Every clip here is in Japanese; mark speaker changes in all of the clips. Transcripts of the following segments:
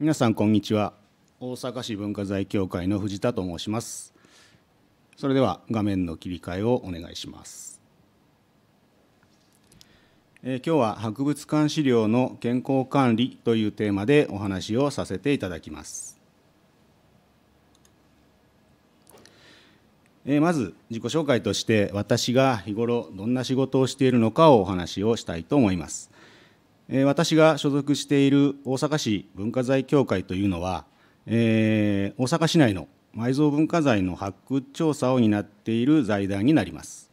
Speaker 1: 皆さんこんにちは大阪市文化財協会の藤田と申しますそれでは画面の切り替えをお願いします、えー、今日は博物館資料の健康管理というテーマでお話をさせていただきます、えー、まず自己紹介として私が日頃どんな仕事をしているのかをお話をしたいと思います私が所属している大阪市文化財協会というのは、えー、大阪市内の埋蔵文化財の発掘調査を担っている財団になります。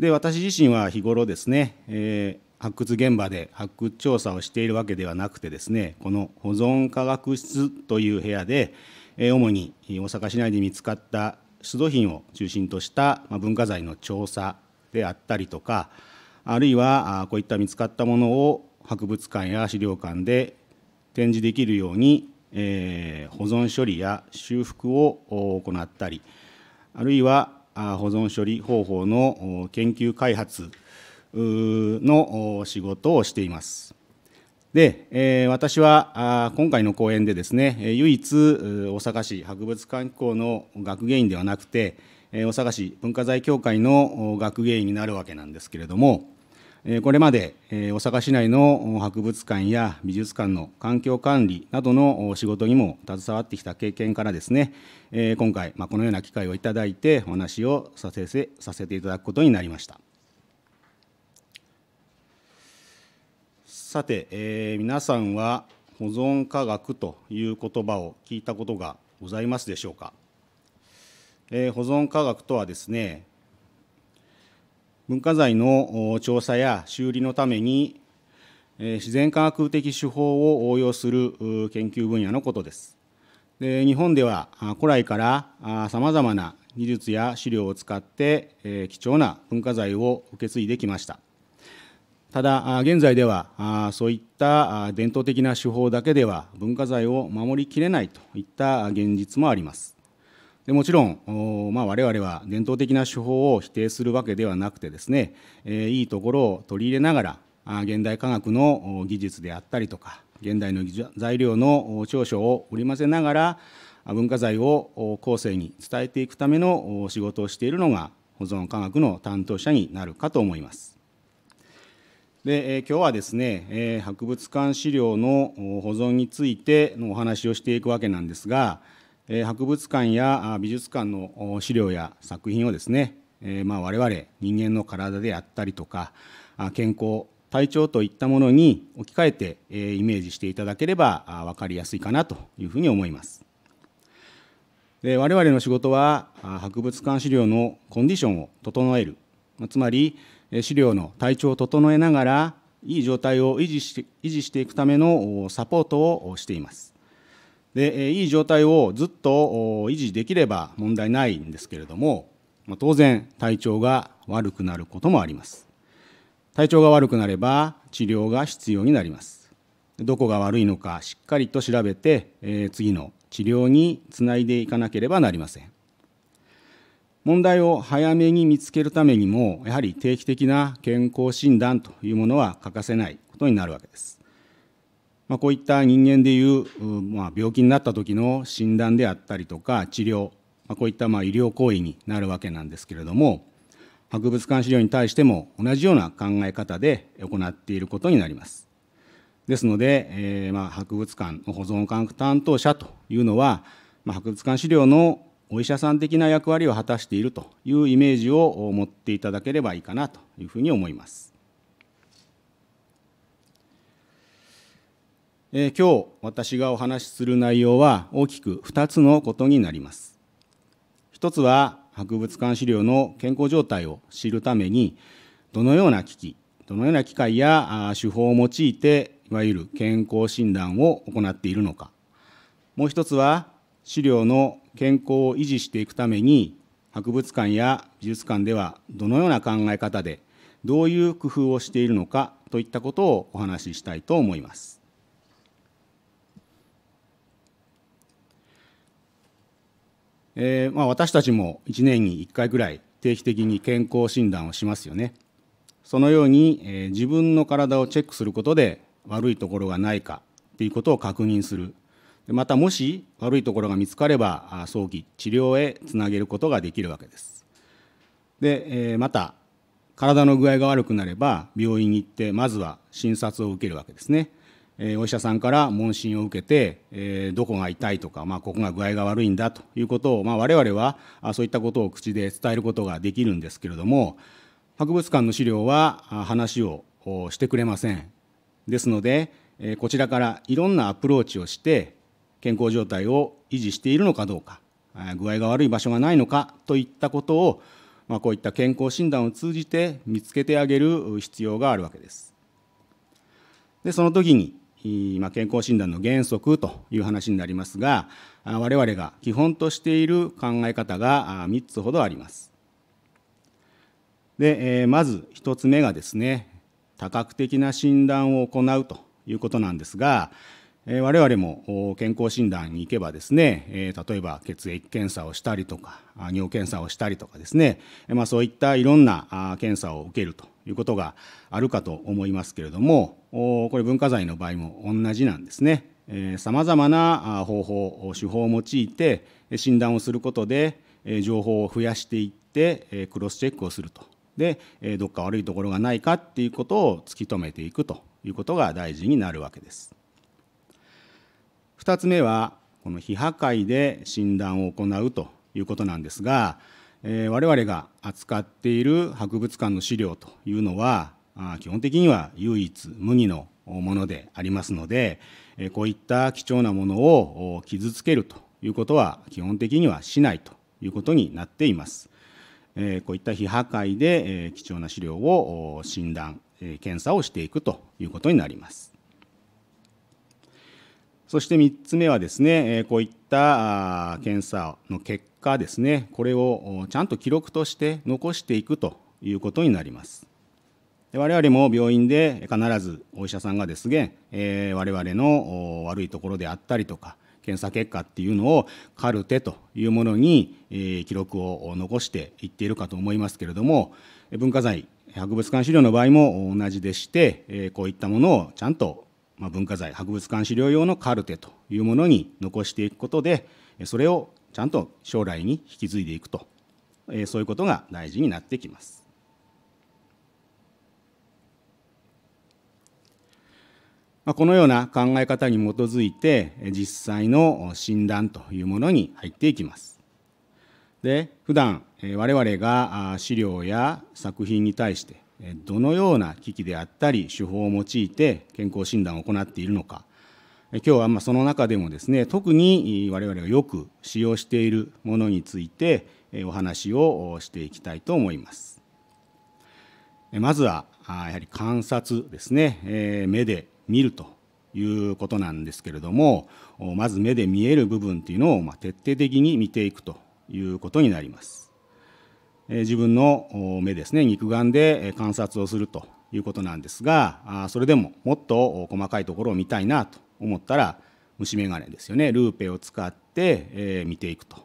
Speaker 1: で私自身は日頃ですね、えー、発掘現場で発掘調査をしているわけではなくてですねこの保存科学室という部屋で、えー、主に大阪市内で見つかった出土品を中心とした文化財の調査であったりとかあるいはこういった見つかったものを博物館や資料館で展示できるように、えー、保存処理や修復を行ったりあるいは保存処理方法の研究開発の仕事をしています。で、えー、私は今回の講演でですね唯一大阪市博物館機構の学芸員ではなくて大阪市文化財協会の学芸員になるわけなんですけれどもこれまで大阪市内の博物館や美術館の環境管理などの仕事にも携わってきた経験からですね、今回、このような機会をいただいてお話をさせさせていただくことになりました。さて、えー、皆さんは保存科学という言葉を聞いたことがございますでしょうか。えー、保存科学とはですね文化財の調査や修理のために、自然科学的手法を応用する研究分野のことです。で日本では古来からさまざまな技術や資料を使って貴重な文化財を受け継いできました。ただ、現在ではそういった伝統的な手法だけでは文化財を守りきれないといった現実もあります。でもちろん、まあ、我々は伝統的な手法を否定するわけではなくてですね、えー、いいところを取り入れながら現代科学の技術であったりとか現代の材料の長所を織り交ぜながら文化財を後世に伝えていくための仕事をしているのが保存科学の担当者になるかと思います。で今日はですね、え博物館資料の保存についてのお話をしていくわけなんですが、え博物館や美術館の資料や作品をですね、えまあ、我々人間の体であったりとか健康体調といったものに置き換えて、えイメージしていただければ分かりやすいかなというふうに思います。で我々の仕事は博物館資料のコンディションを整えるつまり資料の体調を整えながらいい状態を維持して維持していくためのサポートをしていますでいい状態をずっと維持できれば問題ないんですけれども当然体調が悪くなることもあります体調が悪くなれば治療が必要になりますどこが悪いのかしっかりと調べて、え次の治療につないでいかなければなりません問題を早めに見つけるためにもやはり定期的な健康診断というものは欠かせないことになるわけですまあ、こういった人間でいう、まあ、病気になった時の診断であったりとか治療、まあ、こういったまあ医療行為になるわけなんですけれども博物館資料に対しても同じような考え方で行っていることになります。ですので、えー、まあ博物館の保存科学担当者というのは、まあ、博物館資料のお医者さん的な役割を果たしているというイメージを持っていただければいいかなというふうに思います。え今日私がお話しする内容は大きく2つのことになります。1つは博物館資料の健康状態を知るためにどのような機器、どのような機械や手法を用いていわゆる健康診断を行っているのか。もう1つは資料の健康を維持していくために博物館や美術館ではどのような考え方でどういう工夫をしているのかといったことをお話ししたいと思います。えー、まあ、私たちも1年に1回ぐらい定期的に健康診断をしますよね。そのように、えー、自分の体をチェックすることで悪いところがないかということを確認するまたもし悪いところが見つかれば早期治療へつなげることができるわけですで、えー、また体の具合が悪くなれば病院に行ってまずは診察を受けるわけですねえお医者さんから問診を受けて、えどこが痛いとか、まあ、ここが具合が悪いんだということを、まあ、我々はそういったことを口で伝えることができるんですけれども博物館の資料は話をしてくれませんですのでこちらからいろんなアプローチをして健康状態を維持しているのかどうか具合が悪い場所がないのかといったことを、まあ、こういった健康診断を通じて見つけてあげる必要があるわけです。でその時に健康診断の原則という話になりますが我々が基本としている考え方が3つほどあります。でまず1つ目がですね多角的な診断を行うということなんですが我々も健康診断に行けばですね例えば血液検査をしたりとか尿検査をしたりとかですね、まそういったいろんな検査を受けるということがあるかと思いますけれどもこれ文化財の場合も同じなんですね。さまざまな方法手法を用いて診断をすることで情報を増やしていってクロスチェックをするとでどっか悪いところがないかっていうことを突き止めていくということが大事になるわけです。2つ目はこの非破壊で診断を行うということなんですがえ我々が扱っている博物館の資料というのは基本的には唯一無二のものでありますのでこういった貴重なものを傷つけるということは基本的にはしないということになっています。こういった非破壊で貴重な資料を診断検査をしていくということになります。そして3つ目はですね、こういった検査の結果ですね、これをちゃんと記録として残していくということになります。我々も病院で必ずお医者さんがですね、我々の悪いところであったりとか、検査結果っていうのをカルテというものに記録を残していっているかと思いますけれども文化財博物館資料の場合も同じでしてこういったものをちゃんとまあ、文化財博物館資料用のカルテというものに残していくことでそれをちゃんと将来に引き継いでいくとそういうことが大事になってきます。このような考え方に基づいて実際の診断というものに入っていきます。で普段我々が資料や作品に対してどのような機器であったり手法を用いて健康診断を行っているのか今日はまその中でもですね特に我々がよく使用しているものについてお話をしていきたいと思いますまずはやはり観察ですね目で見るということなんですけれどもまず目で見える部分というのを徹底的に見ていくということになります自分の目ですね肉眼で観察をするということなんですがそれでももっと細かいところを見たいなと思ったら虫眼鏡ですよねルーペを使って見ていくと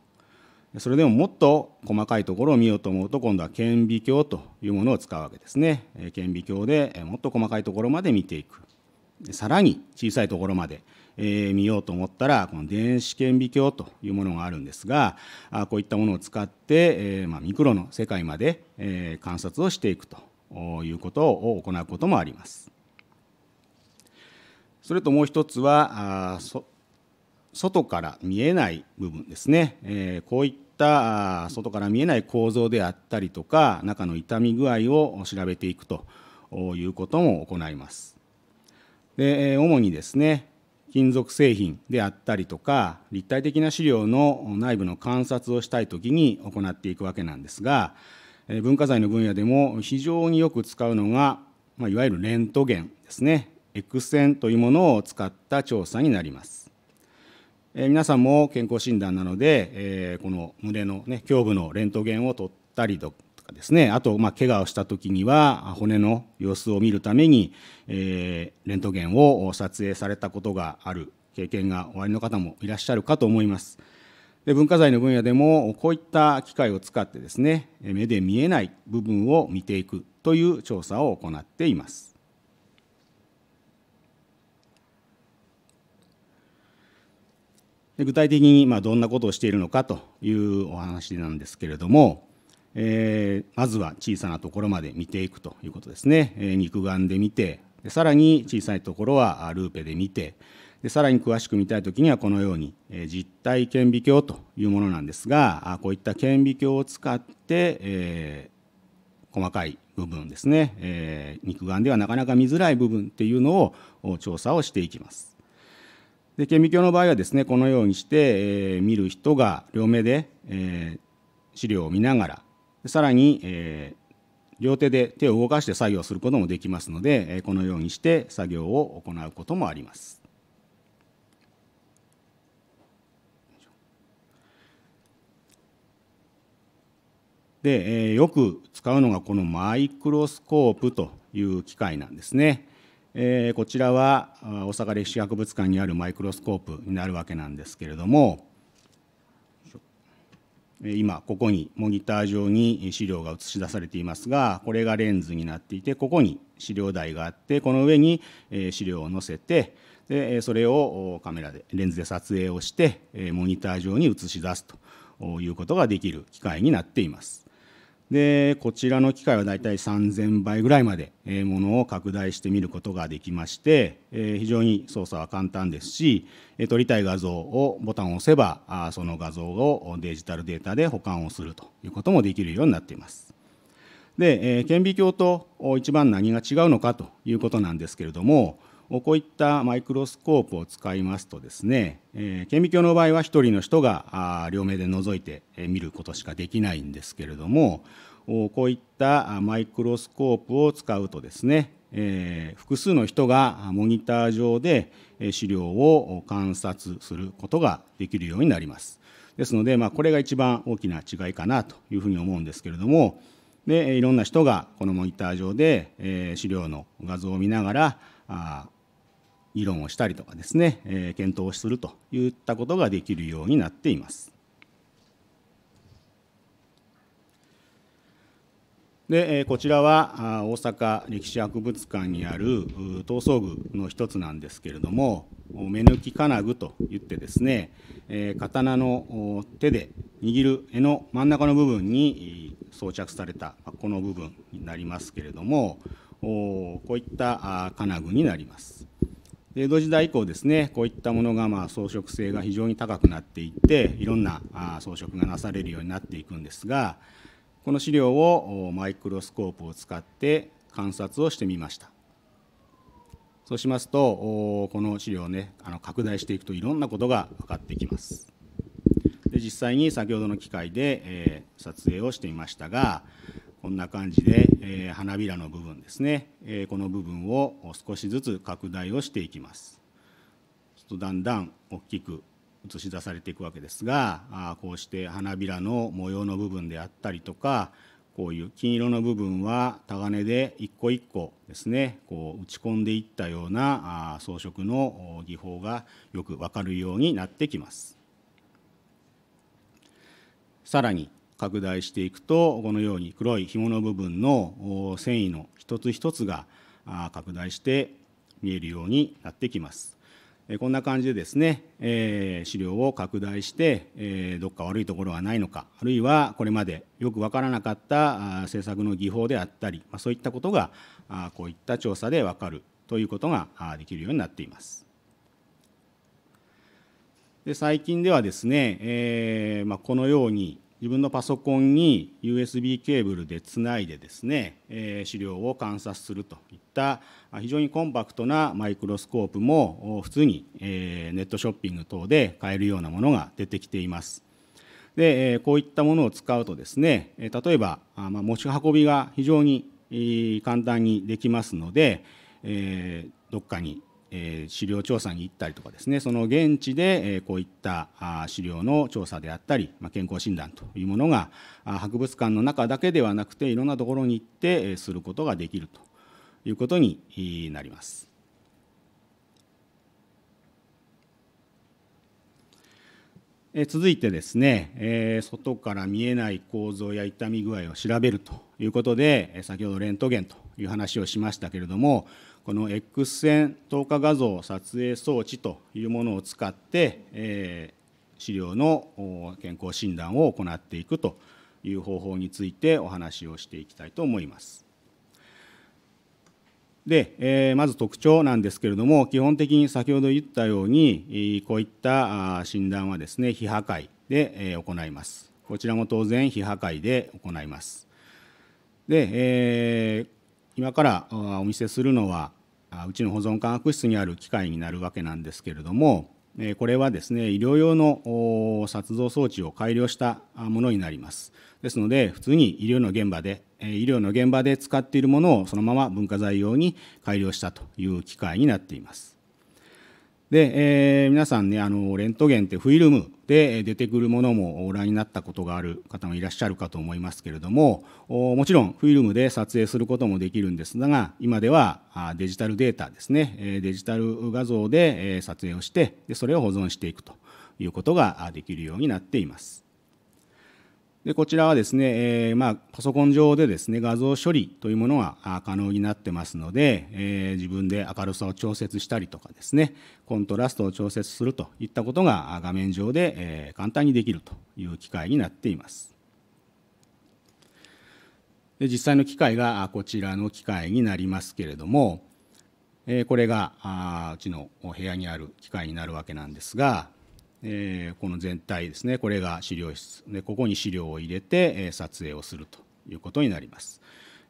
Speaker 1: それでももっと細かいところを見ようと思うと今度は顕微鏡というものを使うわけですね顕微鏡でもっと細かいところまで見ていくさらに小さいところまで、え見ようと思ったらこの電子顕微鏡というものがあるんですがあこういったものを使って、えまあ、ミクロの世界まで、え観察をしていくということを行うこともあります。それともう一つはあそ外から見えない部分ですね、えこういった外から見えない構造であったりとか中の痛み具合を調べていくということも行います。で主にですね金属製品であったりとか立体的な資料の内部の観察をしたい時に行っていくわけなんですが文化財の分野でも非常によく使うのが、まあ、いわゆるレントゲンですね X 線というものを使った調査になります。え皆さんも健康診断なので、えこの胸の、ね、胸部のレントゲンを取ったりとですね、あと、まあ、怪我をした時には、骨の様子を見るために、えー、レントゲンを撮影されたことがある経験がおありの方もいらっしゃるかと思います。で文化財の分野でもこういった機械を使ってですね目で見えない部分を見ていくという調査を行っています。で具体的にまあどんなことをしているのかというお話なんですけれどもえー、まずは小さなところまで見ていくということですね、えー、肉眼で見てでさらに小さいところはルーペで見てでさらに詳しく見たい時にはこのように、えー、実体顕微鏡というものなんですがあこういった顕微鏡を使って、えー、細かい部分ですね、えー、肉眼ではなかなか見づらい部分っていうのを調査をしていきます。で顕微鏡の場合はですねこのようにして、えー、見る人が両目で、えー、資料を見ながらさらに、えー、両手で手を動かして作業することもできますので、えー、このようにして作業を行うこともあります。で、えー、よく使うのがこのマイクロスコープという機械なんですね。えー、こちらは大阪歴史博物館にあるマイクロスコープになるわけなんですけれども、今ここにモニター上に資料が映し出されていますがこれがレンズになっていてここに資料台があってこの上に資料を載せてでそれをカメラでレンズで撮影をしてモニター上に映し出すということができる機械になっています。でこちらの機械はだいたい3000倍ぐらいまでものを拡大してみることができまして非常に操作は簡単ですし撮りたい画像をボタンを押せばその画像をデジタルデータで保管をするということもできるようになっています。で顕微鏡と一番何が違うのかということなんですけれどもこういったマイクロスコープを使いますとですね、えー、顕微鏡の場合は1人の人が両目で覗いて見ることしかできないんですけれどもこういったマイクロスコープを使うとですね、えー、複数の人がモニター上で資料を観察することができるようになります。ですので、まあ、これが一番大きな違いかなというふうに思うんですけれどもでいろんな人がこのモニター上で資料の画像を見ながら議論をしたりとかですね、えー、検討するといったことができるようになっています。でこちらは大阪歴史博物館にある闘争具の一つなんですけれども目抜き金具といってですね刀の手で握る柄の真ん中の部分に装着されたこの部分になりますけれどもこういった金具になります。江戸時代以降ですねこういったものがまあ装飾性が非常に高くなっていっていろんな装飾がなされるようになっていくんですがこの資料をマイクロスコープを使って観察をしてみましたそうしますとこの資料をねあの拡大していくといろんなことが分かってきますで実際に先ほどの機械で、え撮影をしてみましたがこんな感じで、えー、花びらの部分ですね、えー、この部分を少しずつ拡大をしていきますちょっとだんだん大きく映し出されていくわけですがあこうして花びらの模様の部分であったりとかこういう金色の部分はタガネで一個一個ですねこう打ち込んでいったようなあ装飾の技法がよくわかるようになってきます。さらに拡大していくとこのように黒い紐の部分の繊維の一つ一つが拡大して見えるようになってきます。こんな感じでですね、え資料を拡大して、えどっか悪いところはないのかあるいはこれまでよく分からなかった政策の技法であったり、まあ、そういったことがあこういった調査で分かるということができるようになっています。で最近ではですね、えーまあ、このように自分のパソコンに USB ケーブルでつないでですね、え資料を観察するといった非常にコンパクトなマイクロスコープも普通に、えネットショッピング等で買えるようなものが出てきています。でえこういったものを使うとですね例えばあ、ま持ち運びが非常に簡単にできますのでえどっかにえ資料調査に行ったりとかですねその現地で、えこういった資料の調査であったり、ま健康診断というものが博物館の中だけではなくていろんなところに行って、えすることができるということになります。続いてですね、え外から見えない構造や痛み具合を調べるということで先ほどレントゲンという話をしましたけれどもこの X 線透過画像撮影装置というものを使って、え資料の健康診断を行っていくという方法についてお話をしていきたいと思います。で、えまず特徴なんですけれども基本的に先ほど言ったようにこういった診断はですね非破壊で行いますこちらも当然非破壊で行いますで、え今からお見せするのはうちの保存科学室にある機械になるわけなんですけれどもこれはですね医療用の殺像装置を改良したものになりますですので普通に医療の現場で医療の現場で使っているものをそのまま文化財用に改良したという機械になっていますで、えー、皆さんねあのレントゲンってフィルムで出てくるものもご覧になったことがある方もいらっしゃるかと思いますけれどももちろんフィルムで撮影することもできるんですが今ではデジタルデータですねデジタル画像で撮影をしてそれを保存していくということができるようになっています。でこちらはですね、えー、まあ、パソコン上でですね画像処理というものが可能になってますので、えー、自分で明るさを調節したりとかですねコントラストを調節するといったことが画面上で、えー、簡単にできるという機械になっています。で実際の機械がこちらの機械になりますけれども、えこれがあうちのお部屋にある機械になるわけなんですが、えー、この全体ですねこれが資料室でここに資料を入れて、えー、撮影をするということになります、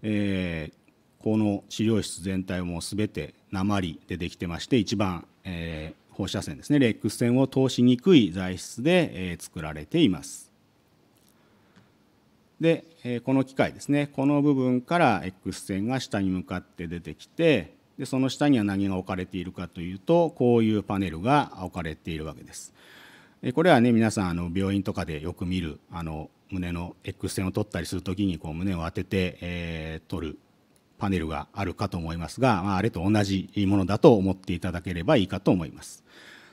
Speaker 1: えー、この資料室全体も全て鉛でできてまして一番、え放射線ですねレックス線を通しにくい材質で、え作られていますで、えこの機械ですねこの部分から X 線が下に向かって出てきてでその下には何が置かれているかというとこういうパネルが置かれているわけです。これはね皆さんあの病院とかでよく見るあの胸の X 線を取ったりする時にこう胸を当てて、えー、取るパネルがあるかと思いますが、まあ、あれと同じものだと思っていただければいいかと思います。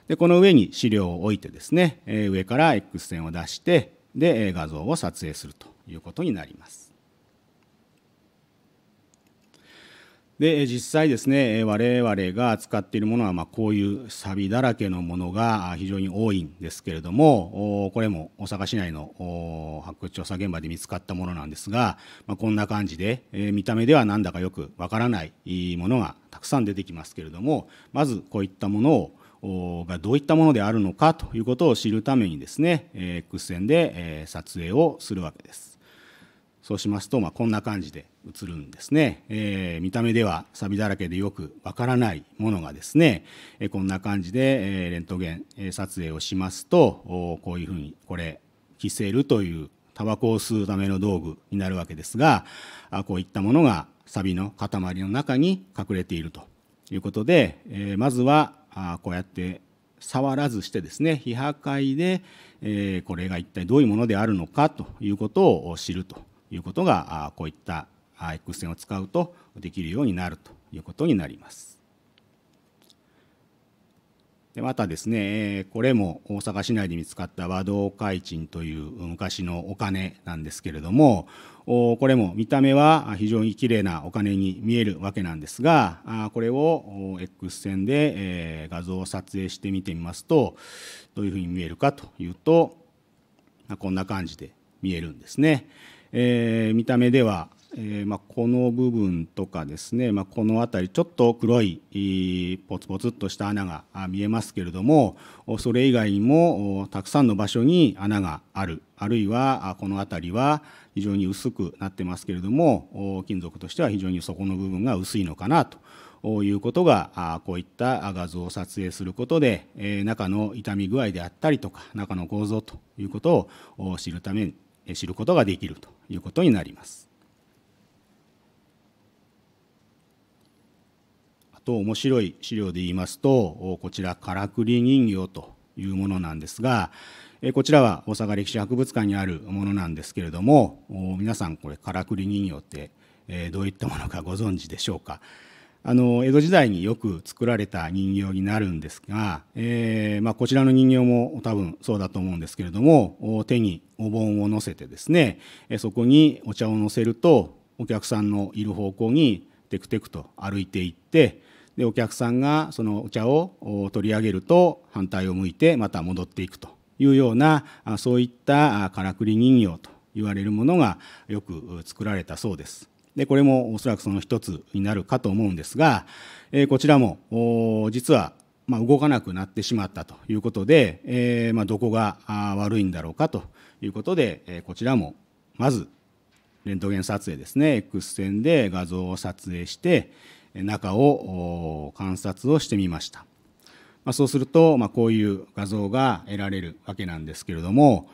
Speaker 1: でこの上に資料を置いてですね、えー、上から X 線を出してで画像を撮影するということになります。で実際ですね我々が扱っているものはまこういうサビだらけのものが非常に多いんですけれどもこれも大阪市内の発掘調査現場で見つかったものなんですが、まこんな感じで見た目ではなんだかよくわからないものがたくさん出てきますけれどもまずこういったものをがどういったものであるのかということを知るためにですね、え線で、え撮影をするわけです。そうしますと、まあ、こんな感じで映るんですね、えー、見た目ではサビだらけでよくわからないものがですね、えー、こんな感じで、えー、レントゲン、え撮影をしますとこういうふうにこれキセルというタバコを吸うための道具になるわけですがあこういったものがサビの塊の中に隠れているということで、えまずはあこうやって触らずしてですね非破壊で、えこれが一体どういうものであるのかということを知るということがこういった X 線を使うとできるようになるということになります。でまたですねこれも大阪市内で見つかった和道開賃という昔のお金なんですけれどもこれも見た目は非常にきれいなお金に見えるわけなんですがこれを X 線で画像を撮影してみてみますとどういうふうに見えるかというとこんな感じで見えるんですね。えー、見た目では、えーまあ、この部分とかですね、まあ、この辺りちょっと黒いポツポツっとした穴が見えますけれどもそれ以外にもたくさんの場所に穴があるあるいはこの辺りは非常に薄くなってますけれども金属としては非常にそこの部分が薄いのかなということがこういった画像を撮影することで中の傷み具合であったりとか中の構造ということを知るために知ることができるということになります。あと面白い資料で言いますとこちらからくり人形というものなんですがこちらは大阪歴史博物館にあるものなんですけれども皆さんこれからくり人形ってどういったものかご存知でしょうか。あの江戸時代によく作られた人形になるんですが、えーまあ、こちらの人形も多分そうだと思うんですけれども手にお盆を乗せてですねそこにお茶を乗せるとお客さんのいる方向にテクテクと歩いていってでお客さんがそのお茶を取り上げると反対を向いてまた戻っていくというようなそういったからくり人形と言われるものがよく作られたそうです。でこれもおそらくその一つになるかと思うんですが、えー、こちらも実はまあ、動かなくなってしまったということで、えー、まあ、どこが悪いんだろうかということで、えー、こちらもまずレントゲン撮影ですね X 線で画像を撮影して中を観察をしてみました、まあ、そうすると、まこういう画像が得られるわけなんですけれども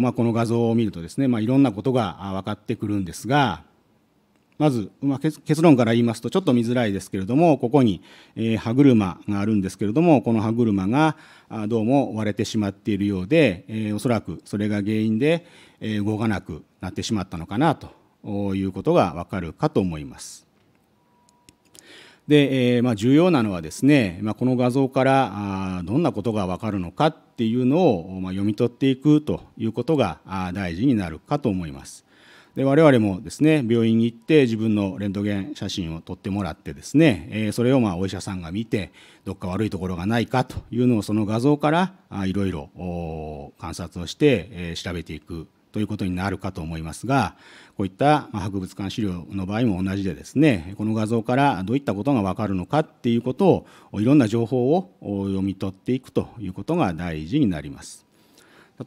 Speaker 1: まこの画像を見るとですね、まいろんなことが分かってくるんですがまず、まあ、結論から言いますとちょっと見づらいですけれどもここに、え歯車があるんですけれどもこの歯車がどうも割れてしまっているようで、えおそらくそれが原因で、え動かなくなってしまったのかなということがわかるかと思います。で、えまあ、重要なのはですね、まあ、この画像からあどんなことがわかるのかっていうのを、まあ、読み取っていくということが大事になるかと思います。で我々もですね病院に行って自分のレントゲン写真を撮ってもらってですね、えそれをまお医者さんが見てどっか悪いところがないかというのをその画像からいろいろ観察をして、え調べていくということになるかと思いますがこういった博物館資料の場合も同じでですねこの画像からどういったことが分かるのかっていうことをいろんな情報を読み取っていくということが大事になります。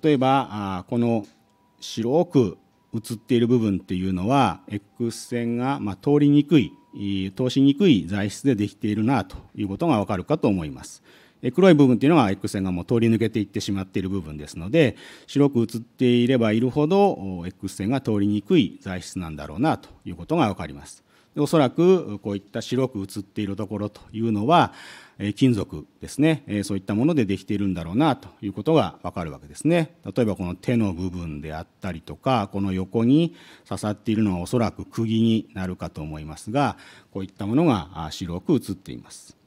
Speaker 1: 例えばこの白く映っている部分っていうのは X 線がま通りにくい通しにくい材質でできているなということがわかるかと思います。黒い部分っていうのは X 線がもう通り抜けていってしまっている部分ですので白く映っていればいるほど X 線が通りにくい材質なんだろうなということがわかります。おそらくこういった白く映っているところというのは金属ですねそういったものでできているんだろうなということがわかるわけですね例えばこの手の部分であったりとかこの横に刺さっているのはおそらく釘になるかと思いますがこういったものが白く写っています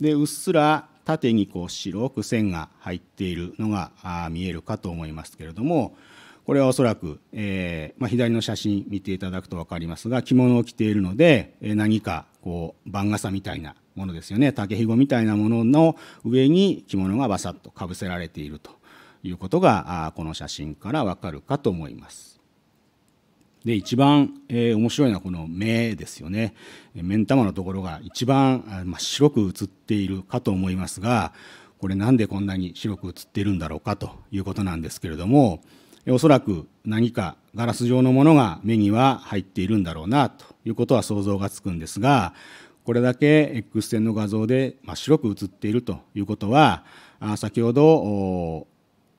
Speaker 1: でうっすら縦にこう白く線が入っているのが見えるかと思いますけれどもこれはおそらく、えーまあ、左の写真見ていただくと分かりますが着物を着ているので何かこう番傘みたいなものですよね竹ひごみたいなものの上に着物がバサッとかぶせられているということがこの写真からわかるかと思います。で一番、えー、面白いのはこの目ですよね目ん玉のところが一番真っ白く写っているかと思いますがこれなんでこんなに白く写っているんだろうかということなんですけれどもおそらく何かガラス状のものが目には入っているんだろうなということは想像がつくんですがこれだけ X 線の画像で真っ白く写っているということは先ほど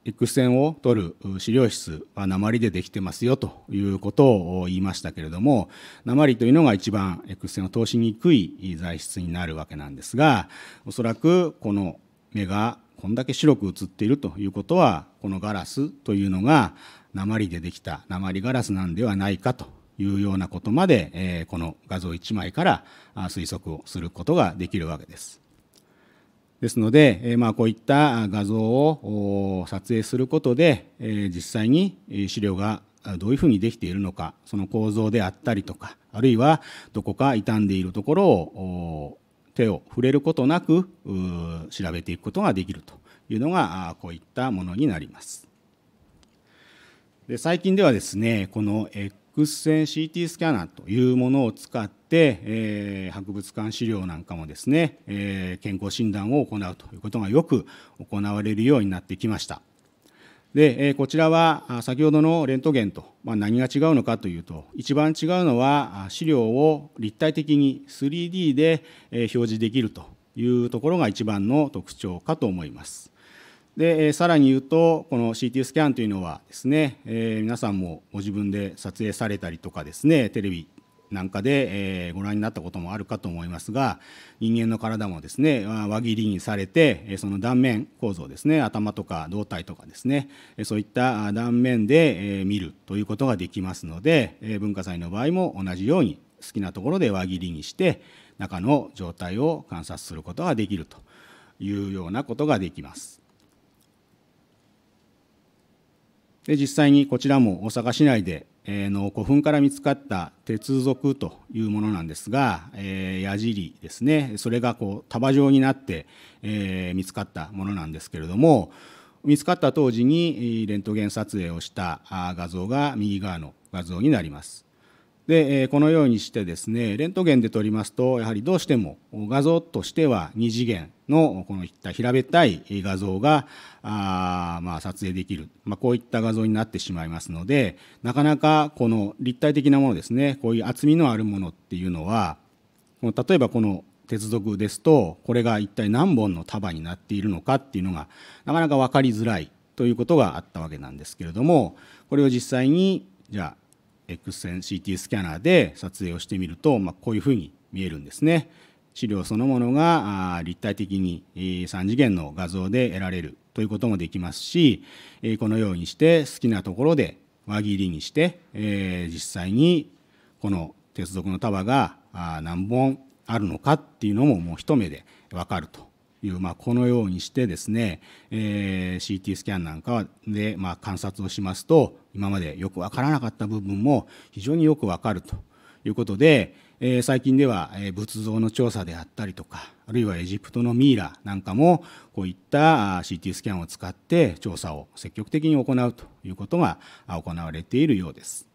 Speaker 1: X 線を取る資料室は鉛でできてますよということを言いましたけれども鉛というのが一番 X 線を通しにくい材質になるわけなんですがおそらくこの目がこんだけ白く写っているということはこのガラスというのが鉛でできた鉛ガラスなんではないかというようなことまで、えこの画像1枚から推測をすることができるわけです。ですので、えまあ、こういった画像を撮影することで、え実際に資料がどういうふうにできているのかその構造であったりとかあるいはどこか傷んでいるところを手を触れることなく調べていくことができるというのがこういったものになります。で最近ではですねこの X 屈線 CT スキャナーというものを使って、えー、博物館資料なんかもですね、えー、健康診断を行うということがよく行われるようになってきました。で、えこちらは先ほどのレントゲンと、まあ、何が違うのかというと一番違うのは資料を立体的に 3D で表示できるというところが一番の特徴かと思います。で、えさらに言うとこの CT スキャンというのはですね、えー、皆さんもご自分で撮影されたりとかですねテレビなんかで、えー、ご覧になったこともあるかと思いますが人間の体もですね輪切りにされてその断面構造ですね頭とか胴体とかですねそういった断面で見るということができますので文化祭の場合も同じように好きなところで輪切りにして中の状態を観察することができるというようなことができます。で実際にこちらも大阪市内で、えー、の古墳から見つかった鉄属というものなんですが、えー、矢尻ですねそれがこう束状になって、えー、見つかったものなんですけれども見つかった当時にレントゲン撮影をした画像が右側の画像になります。で、えこのようにしてですねレントゲンで撮りますとやはりどうしても画像としては2次元のこのいった平べったい画像があまあ撮影できる、まあ、こういった画像になってしまいますのでなかなかこの立体的なものですねこういう厚みのあるものっていうのは例えばこの鉄属ですとこれが一体何本の束になっているのかっていうのがなかなか分かりづらいということがあったわけなんですけれどもこれを実際にじゃあ X 線 CT スキャナーで撮影をしてみると、まあ、こういうふうに見えるんですね。資料そのものが立体的に3次元の画像で得られるということもできますしこのようにして好きなところで輪切りにして実際にこの鉄属の束が何本あるのかっていうのももう一目で分かるという、まあ、このようにしてですね、えー、CT スキャンなんかで、まあ、観察をしますと今までよく分からなかった部分も非常によく分かるということで、えー、最近では仏像の調査であったりとかあるいはエジプトのミイラなんかもこういった CT スキャンを使って調査を積極的に行うということが行われているようです。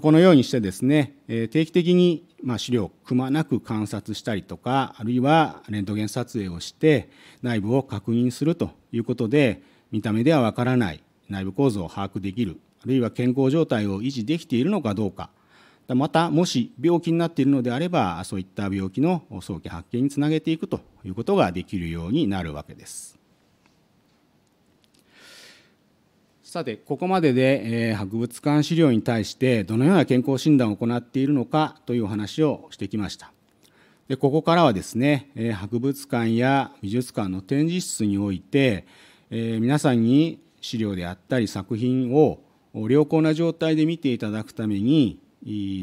Speaker 1: このようにしてですね、定期的に資料をくまなく観察したりとか、あるいはレントゲン撮影をして内部を確認するということで、見た目ではわからない内部構造を把握できる、あるいは健康状態を維持できているのかどうか、またもし病気になっているのであれば、そういった病気の早期発見につなげていくということができるようになるわけです。さてここまでで、えー、博物館資料に対してどのような健康診断を行っているのかというお話をしてきましたでここからはですね、えー、博物館や美術館の展示室において、えー、皆さんに資料であったり作品を良好な状態で見ていただくために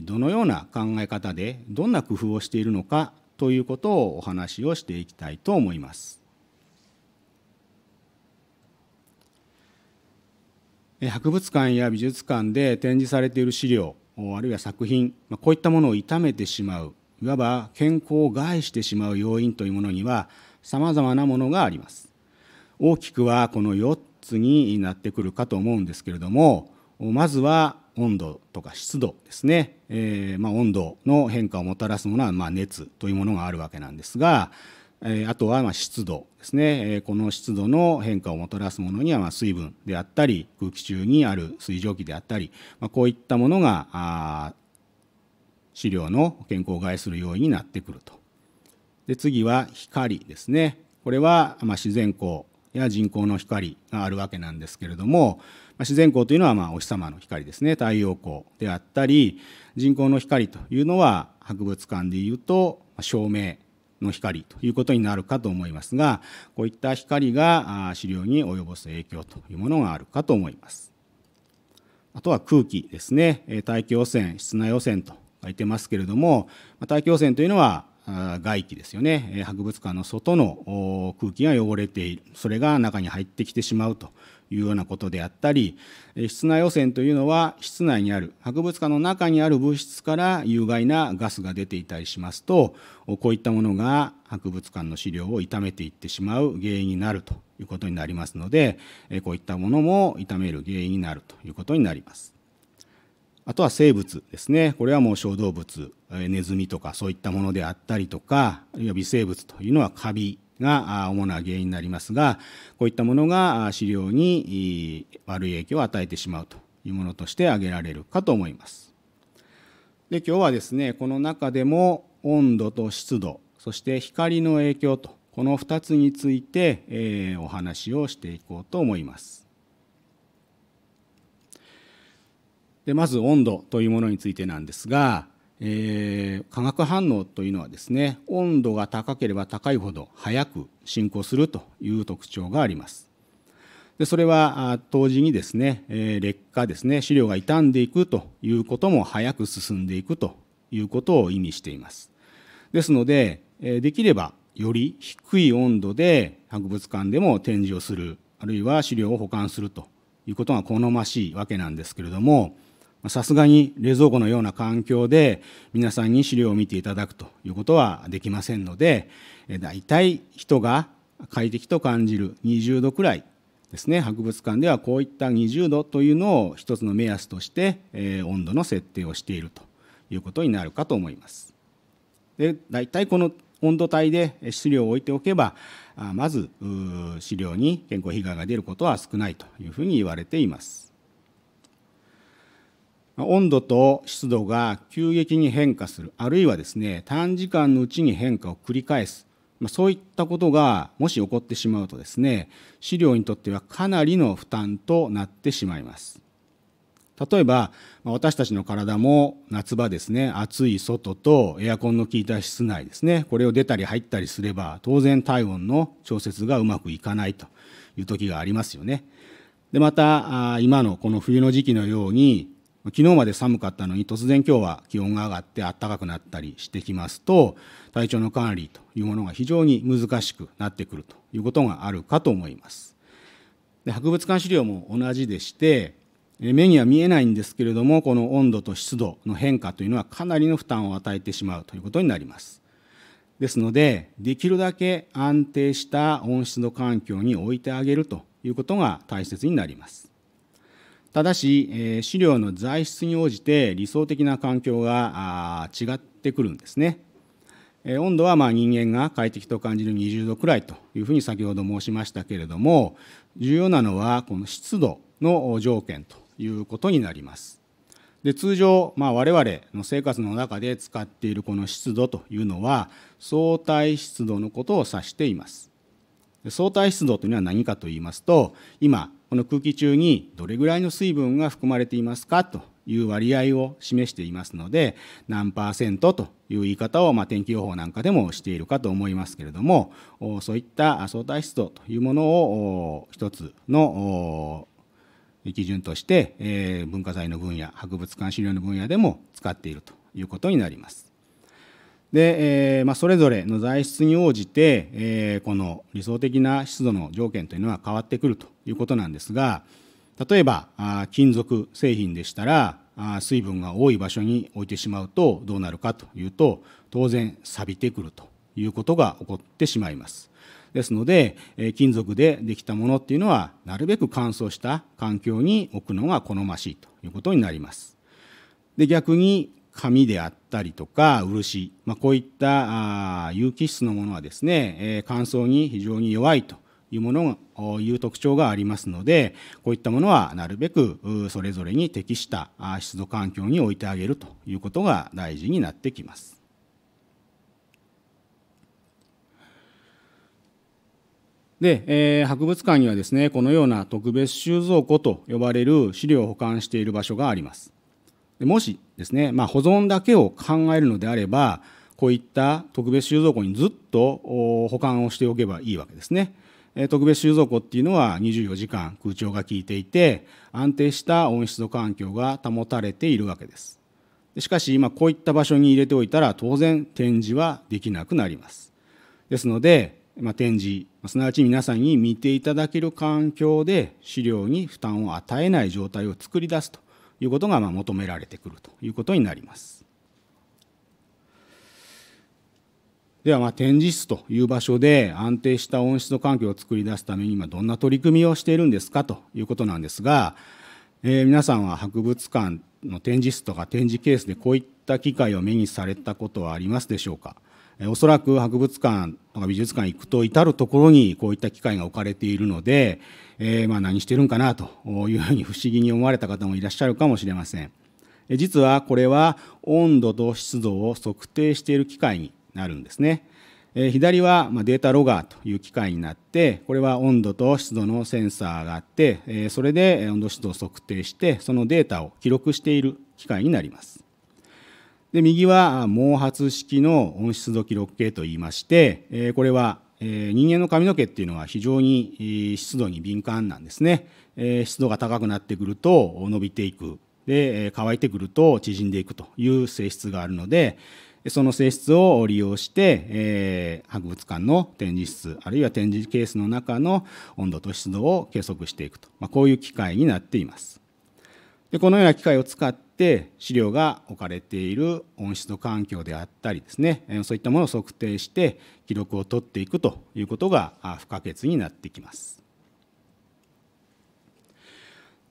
Speaker 1: どのような考え方でどんな工夫をしているのかということをお話をしていきたいと思います。博物館や美術館で展示されている資料あるいは作品こういったものを傷めてしまういわば健康を害してしまう要因というものにはさまざまなものがあります大きくはこの4つになってくるかと思うんですけれどもまずは温度とか湿度ですね、えー、まあ、温度の変化をもたらすものはま熱というものがあるわけなんですがあとはま湿度ですねこの湿度の変化をもたらすものにはま水分であったり空気中にある水蒸気であったり、まこういったものが飼料の健康を害する要因になってくると。で次は光ですねこれはま自然光や人工の光があるわけなんですけれども、ま自然光というのはまお日様の光ですね太陽光であったり人工の光というのは博物館でいうと照明の光ということになるかと思いますがこういった光が資料に及ぼす影響というものがあるかと思います。あとは空気ですね大気汚染室内汚染と書いてますけれども大気汚染というのは外気ですよね博物館の外の空気が汚れているそれが中に入ってきてしまうというようなことであったり室内汚染というのは室内にある博物館の中にある物質から有害なガスが出ていたりしますとこういったものが博物館の資料を傷めていってしまう原因になるということになりますのでこういったものも傷める原因になるということになります。あとは生物ですね。これはもう小動物、ネズミとかそういったものであったりとか、あるいは微生物というのはカビが主な原因になりますがこういったものが飼料に悪い影響を与えてしまうというものとして挙げられるかと思います。で今日はですねこの中でも温度と湿度そして光の影響とこの2つについて、えお話をしていこうと思います。でまず温度というものについてなんですがえー、化学反応というのはですね温度が高ければ高いほど早く進行するという特徴がありますでそれは当時にですね、え劣化ですね資料が傷んでいくということも早く進んでいくということを意味していますですので、えできればより低い温度で博物館でも展示をするあるいは資料を保管するということが好ましいわけなんですけれどもさすがに冷蔵庫のような環境で皆さんに資料を見ていただくということはできませんので、大体人が快適と感じる20度くらいですね、博物館ではこういった20度というのを一つの目安として、温度の設定をしているということになるかと思います。で大体この温度帯で資料を置いておけばまず資料に健康被害が出ることは少ないというふうに言われています。温度と湿度が急激に変化するあるいはですね短時間のうちに変化を繰り返す、まあ、そういったことがもし起こってしまうとですね飼料にとってはかなりの負担となってしまいます例えば私たちの体も夏場ですね暑い外とエアコンの効いた室内ですねこれを出たり入ったりすれば当然体温の調節がうまくいかないという時がありますよねでまた今のこの冬の時期のように昨日まで寒かったのに突然今日は気温が上がって暖かくなったりしてきますと体調の管理というものが非常に難しくなってくるということがあるかと思います。で博物館資料も同じでして目には見えないんですけれどもこの温度と湿度の変化というのはかなりの負担を与えてしまうということになります。ですのでできるだけ安定した温湿度環境に置いてあげるということが大切になります。ただし、資料の材質に応じて理想的な環境が違ってくるんですね。温度はまあ人間が快適と感じる20度くらいというふうに先ほど申しましたけれども重要なのはこの湿度の条件ということになります。で通常、まあ、我々の生活の中で使っているこの湿度というのは相対湿度のことを指しています。相対湿度というのは何かと言いますと今この空気中にどれぐらいの水分が含まれていますかという割合を示していますので何パーセントという言い方をま天気予報なんかでもしているかと思いますけれどもそういった相対湿度というものを一つの基準として文化財の分野博物館資料の分野でも使っているということになります。で、えーまあ、それぞれの材質に応じて、えー、この理想的な湿度の条件というのは変わってくるということなんですが例えばあ金属製品でしたらあ水分が多い場所に置いてしまうとどうなるかというと当然錆びてくるということが起こってしまいます。ですので、え金属でできたものっていうのはなるべく乾燥した環境に置くのが好ましいということになります。で逆に紙であったりとか漆、まあ、こういった有機質のものはですね、えー、乾燥に非常に弱いというものいう特徴がありますのでこういったものはなるべくそれぞれに適した湿度環境に置いてあげるということが大事になってきます。で、えー、博物館にはですねこのような特別収蔵庫と呼ばれる資料を保管している場所があります。もしですね、まあ、保存だけを考えるのであればこういった特別収蔵庫にずっと保管をしておけばいいわけですね。特別収蔵庫っていうのは24時間空調が効いていて安定した温室環境が保たれているわけです。しかし今こういった場所に入れておいたら当然展示はできなくなります。ですので、まあ、展示すなわち皆さんに見ていただける環境で資料に負担を与えない状態を作り出すということがま求められてくるということになります。ではまあ展示室という場所で安定した温室環境を作り出すために今どんな取り組みをしているんですかということなんですが、えー、皆さんは博物館の展示室とか展示ケースでこういった機会を目にされたことはありますでしょうか。おそらく博物館とか美術館行くと至る所にこういった機械が置かれているので、えー、まあ何してるんかなというふうに不思議に思われた方もいらっしゃるかもしれません。実はこれは温度と湿度を測定している機械になるんですね。左はデータロガーという機械になってこれは温度と湿度のセンサーがあってそれで温度湿度を測定してそのデータを記録している機械になります。で右は毛髪式の温湿度記録計といいまして、えこれは人間の髪の毛っていうのは非常に湿度に敏感なんですね。湿度が高くなってくると伸びていくで乾いてくると縮んでいくという性質があるのでその性質を利用して、え博物館の展示室あるいは展示ケースの中の温度と湿度を計測していくと、まこういう機械になっています。でこのような機械を使ってして資料が置かれている温室度環境であったりですねそういったものを測定して記録を取っていくということが不可欠になってきます。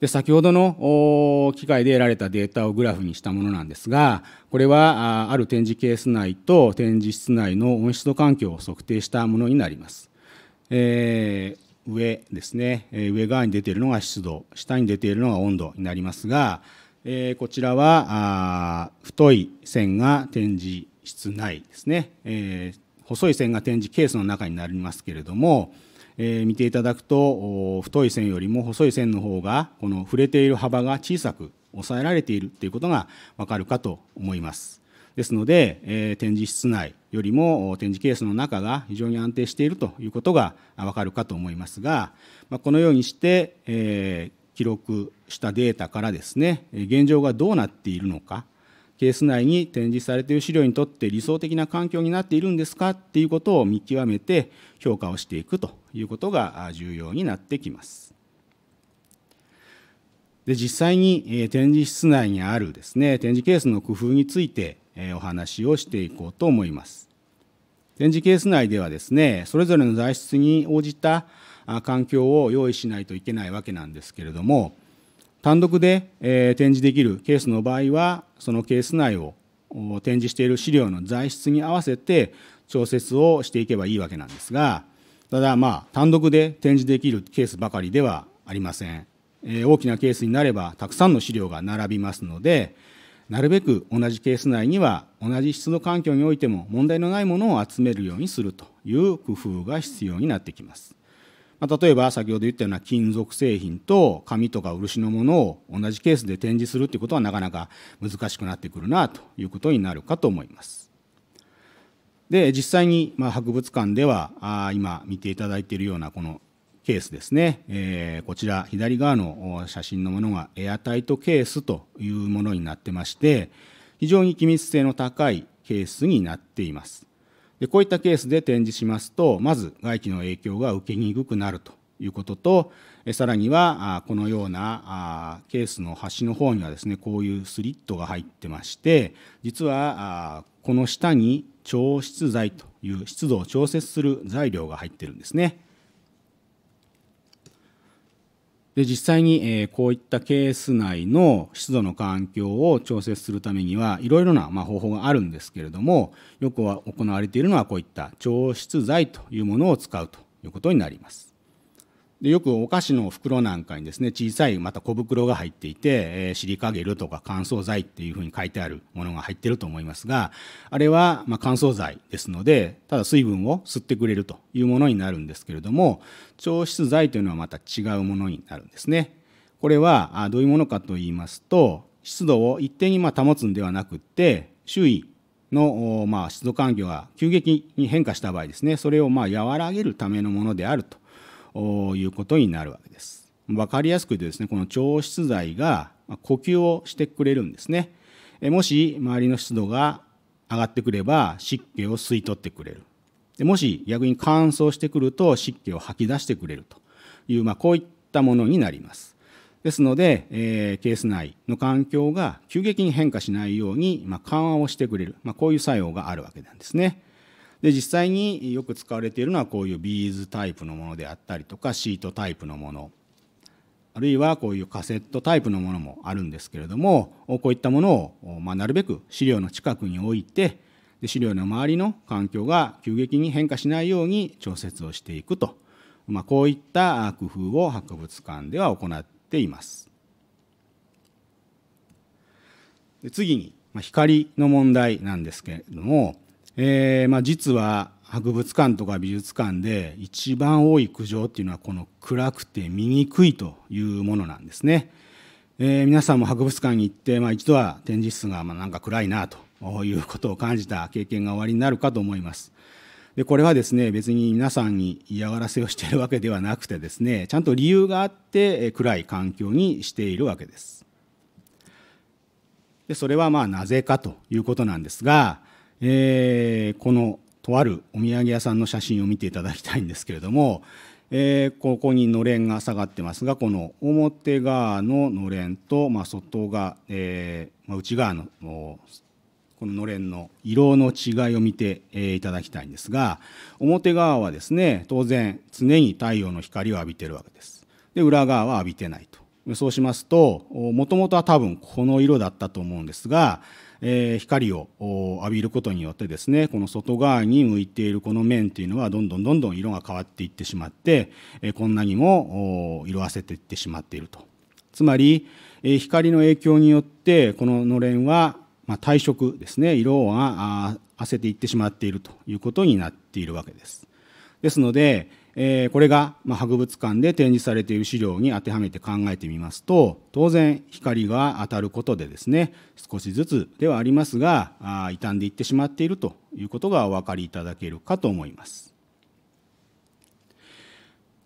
Speaker 1: で先ほどの機械で得られたデータをグラフにしたものなんですがこれはある展示ケース内と展示室内の温湿度環境を測定したものになります。えー、上ですね上側に出ているのが湿度下に出ているのが温度になりますがえー、こちらは太い線が展示室内ですね、えー、細い線が展示ケースの中になりますけれども、えー、見ていただくと太い線よりも細い線の方がこの触れている幅が小さく抑えられているということが分かるかと思います。ですので、えー、展示室内よりも展示ケースの中が非常に安定しているということが分かるかと思いますが、まあ、このようにして、えー、記録したデータからですね現状がどうなっているのかケース内に展示されている資料にとって理想的な環境になっているんですかっていうことを見極めて評価をしていくということが重要になってきます。で実際に展示室内にあるですね展示ケースの工夫についてお話をしていこうと思います。展示ケース内ではですねそれぞれの材質に応じた環境を用意しないといけないわけなんですけれども単独で、え展示できるケースの場合はそのケース内を展示している資料の材質に合わせて調節をしていけばいいわけなんですがただまあ単独で展示できるケースばかりではありません、え大きなケースになればたくさんの資料が並びますのでなるべく同じケース内には同じ湿度環境においても問題のないものを集めるようにするという工夫が必要になってきますまあ、例えば先ほど言ったような金属製品と紙とか漆のものを同じケースで展示するっていうことはなかなか難しくなってくるなということになるかと思います。で実際にま博物館ではあ今見ていただいているようなこのケースですね、えー、こちら左側の写真のものがエアタイトケースというものになってまして非常に機密性の高いケースになっています。でこういったケースで展示しますとまず外気の影響が受けにくくなるということとさらにはこのようなケースの端の方にはですねこういうスリットが入ってまして実はこの下に調湿剤という湿度を調節する材料が入ってるんですね。で実際に、えこういったケース内の湿度の環境を調節するためにはいろいろな、ま方法があるんですけれどもよく行われているのはこういった調湿剤というものを使うということになります。でよくお菓子の袋なんかにですね小さいまた小袋が入っていて、えー、シリカゲルとか乾燥剤っていうふうに書いてあるものが入ってると思いますがあれはま乾燥剤ですのでただ水分を吸ってくれるというものになるんですけれども調湿剤というのはまた違うものになるんですね。これはどういうものかと言いますと湿度を一定にま保つんではなくって周囲のま湿度環境が急激に変化した場合ですねそれをま和らげるためのものであるということになるわけです。分かりやすく言うとですねこの調湿剤が呼吸をしてくれるんですね。もし周りの湿度が上がってくれば湿気を吸い取ってくれる。でもし逆に乾燥してくると湿気を吐き出してくれるという、まあ、こういったものになります。ですので、えー、ケース内の環境が急激に変化しないように、まあ、緩和をしてくれる、まあ、こういう作用があるわけなんですね。で実際によく使われているのはこういうビーズタイプのものであったりとかシートタイプのものあるいはこういうカセットタイプのものもあるんですけれどもこういったものを、まあ、なるべく資料の近くに置いてで資料の周りの環境が急激に変化しないように調節をしていくと、まあ、こういった工夫を博物館では行っています。で次に、まあ、光の問題なんですけれどもえーまあ、実は博物館とか美術館で一番多い苦情っていうのはこの暗くて見にくいというものなんですね。えー、皆さんも博物館に行って、まあ、一度は展示室がまあなんか暗いなということを感じた経験がおありになるかと思います。でこれはですね別に皆さんに嫌がらせをしているわけではなくてですねちゃんと理由があって暗い環境にしているわけです。でそれはまあなぜかということなんですが、えー、このとあるお土産屋さんの写真を見ていただきたいんですけれども、えー、ここにのれんが下がってますがこの表側ののれんと、まあ、外側、えーまあ、内側のこののれんの色の違いを見て、えいただきたいんですが表側はですね当然常に太陽の光を浴びてるわけです。で裏側は浴びてないと。そうしますともともとは多分この色だったと思うんですがえー、光を浴びることによってですねこの外側に向いているこの面っていうのはどんどんどんどん色が変わっていってしまって、えこんなにも色あせていってしまっているとつまり、え光の影響によってこののれんは、まあ、退色ですね色があせていってしまっているということになっているわけですですのでえこれが、ま博物館で展示されている資料に当てはめて考えてみますと当然光が当たることでですね少しずつではありますがあ傷んでいってしまっているということがお分かりいただけるかと思います。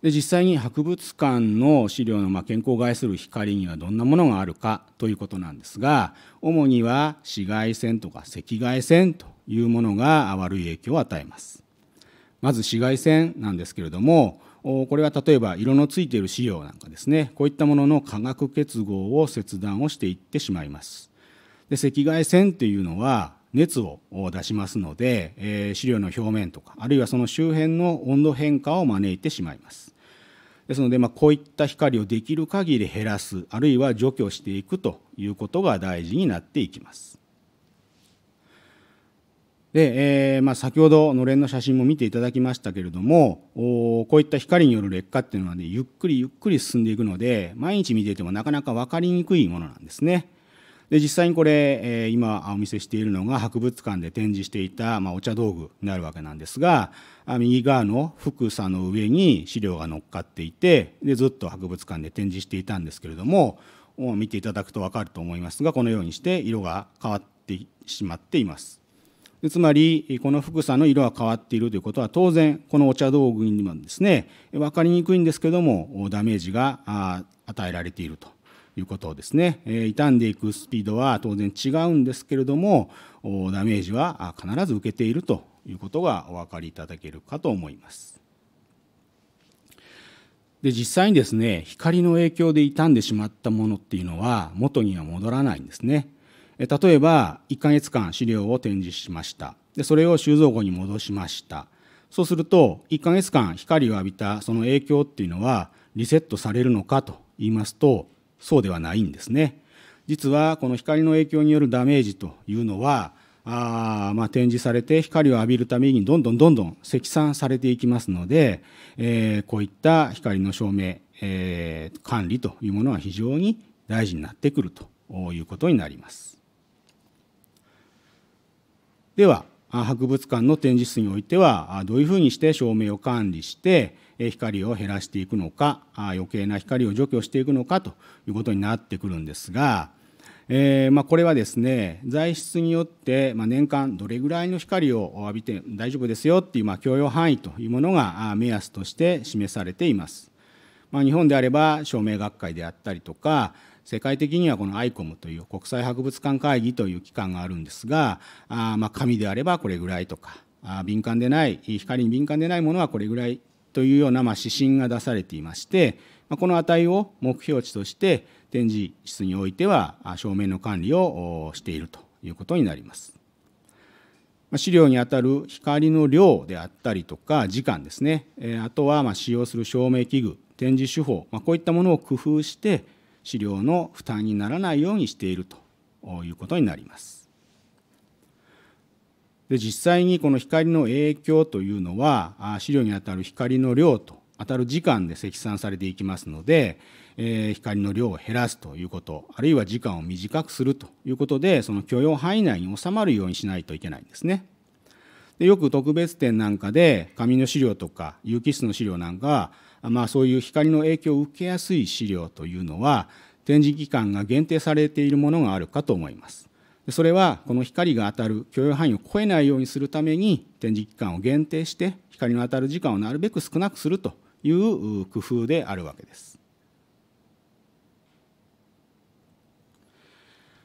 Speaker 1: で実際に博物館の資料のま健康を害する光にはどんなものがあるかということなんですが主には紫外線とか赤外線というものが悪い影響を与えます。まず紫外線なんですけれどもこれは例えば色のついている資料なんかですねこういったものの化学結合を切断をしていってしまいますで赤外線っていうのは熱を出しますので、えー、資料の表面とかあるいはその周辺の温度変化を招いてしまいますですので、まあ、こういった光をできる限り減らすあるいは除去していくということが大事になっていきますで、えー、まあ、先ほどのれんの写真も見ていただきましたけれどもこういった光による劣化っていうのはねゆっくりゆっくり進んでいくので毎日見ていてもなかなか分かりにくいものなんですね。で実際にこれ、えー、今お見せしているのが博物館で展示していた、まあ、お茶道具になるわけなんですが右側の福さの上に資料が乗っかっていてでずっと博物館で展示していたんですけれども見ていただくと分かると思いますがこのようにして色が変わってしまっています。つまりこの福さの色は変わっているということは当然このお茶道具にもですね分かりにくいんですけどもダメージが与えられているということですね傷んでいくスピードは当然違うんですけれどもダメージは必ず受けているということがお分かりいただけるかと思います。で実際にですね光の影響で傷んでしまったものっていうのは元には戻らないんですね。例えば1ヶ月間資料を展示しましたでそれを収蔵庫に戻しましたそうすると1ヶ月間光を浴びたその影響っていうのはリセットされるのかと言いますとそうではないんですね実はこの光の影響によるダメージというのはあまあ展示されて光を浴びるためにどんどんどんどん積算されていきますので、えー、こういった光の照明、えー、管理というものは非常に大事になってくるということになります。では博物館の展示室においてはどういうふうにして照明を管理して光を減らしていくのか余計な光を除去していくのかということになってくるんですが、えー、まあ、これはですね材質によって、ま年間どれぐらいの光を浴びて大丈夫ですよっていう、ま許容範囲というものが目安として示されています。まあ、日本であれば照明学会であったりとか世界的にはこの ICOM という国際博物館会議という機関があるんですがあ、まあ、紙であればこれぐらいとかあ敏感でない光に敏感でないものはこれぐらいというようなまあ指針が出されていまして、まあ、この値を目標値として展示室においては照明の管理をしているということになります。資料にあたる光の量であったりとか時間ですねあとはまあ使用する照明器具展示手法、まあ、こういったものを工夫して資料の負担にならないようにしているということになります。で実際にこの光の影響というのは資料にあたる光の量と当たる時間で積算されていきますので、えー、光の量を減らすということあるいは時間を短くするということでその許容範囲内に収まるようにしないといけないんですね。でよく特別展なんかで紙の資料とか有機質の資料なんかはまあ、そういう光の影響を受けやすい資料というのは展示期間が限定されているものがあるかと思います。それはこの光が当たる許容範囲を超えないようにするために展示期間を限定して光の当たる時間をなるべく少なくするという工夫であるわけです。